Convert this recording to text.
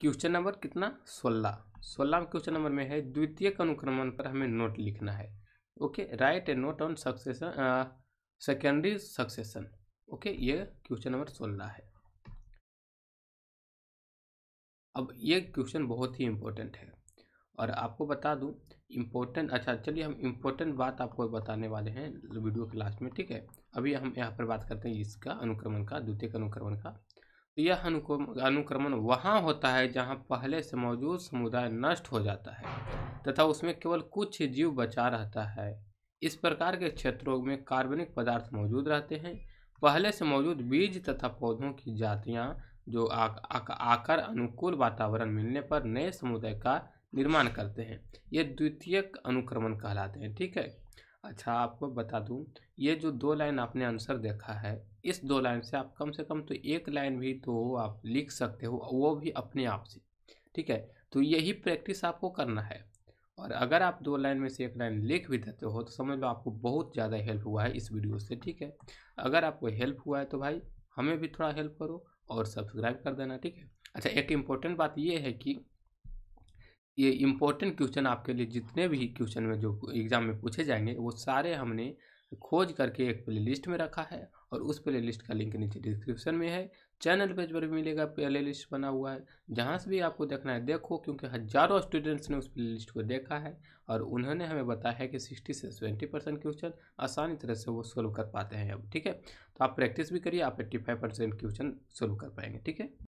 question number कितना सोलह सोलह क्वेश्चन नंबर में है द्वितीय अनुक्रमण पर हमें नोट लिखना है okay write a note on succession secondary succession okay ये क्वेश्चन नंबर सोलह है अब ये क्वेश्चन बहुत ही इम्पोर्टेंट है और आपको बता दूं इम्पोर्टेंट अच्छा चलिए हम इम्पोर्टेंट बात आपको बताने वाले हैं वीडियो के लास्ट में ठीक है अभी हम यहाँ पर बात करते हैं इसका अनुक्रमण का द्वितीय अनुक्रमण का तो यह अनुक्रमण वहाँ होता है जहाँ पहले से मौजूद समुदाय नष्ट हो जाता है तथा उसमें केवल कुछ जीव बचा रहता है इस प्रकार के क्षेत्रों में कार्बनिक पदार्थ मौजूद रहते हैं पहले से मौजूद बीज तथा पौधों की जातियाँ जो आकर अनुकूल वातावरण मिलने पर नए समुदाय का निर्माण करते हैं ये द्वितीयक अनुक्रमण कहलाते हैं ठीक है अच्छा आपको बता दूं ये जो दो लाइन आपने आंसर देखा है इस दो लाइन से आप कम से कम तो एक लाइन भी तो आप लिख सकते हो वो भी अपने आप से ठीक है तो यही प्रैक्टिस आपको करना है और अगर आप दो लाइन में से एक लाइन लिख भी देते हो तो समझ लो आपको बहुत ज़्यादा हेल्प हुआ है इस वीडियो से ठीक है अगर आपको हेल्प हुआ है तो भाई हमें भी थोड़ा हेल्प करो और सब्सक्राइब कर देना ठीक है अच्छा एक इम्पोर्टेंट बात ये है कि ये इम्पोर्टेंट क्वेश्चन आपके लिए जितने भी क्वेश्चन में जो एग्ज़ाम में पूछे जाएंगे वो सारे हमने खोज करके एक प्ले लिस्ट में रखा है और उस प्ले लिस्ट का लिंक नीचे डिस्क्रिप्शन में है चैनल पेज पर भी मिलेगा प्ले लिस्ट बना हुआ है जहाँ से भी आपको देखना है देखो क्योंकि हज़ारों स्टूडेंट्स ने उस प्ले लिस्ट को देखा है और उन्होंने हमें बताया है कि सिक्सटी से सेवेंटी परसेंट क्वेश्चन आसानी तरह से वो सोल्व कर पाते हैं अब ठीक है तो आप प्रैक्टिस भी करिए आप eighty five percent question solve कर पाएंगे ठीक है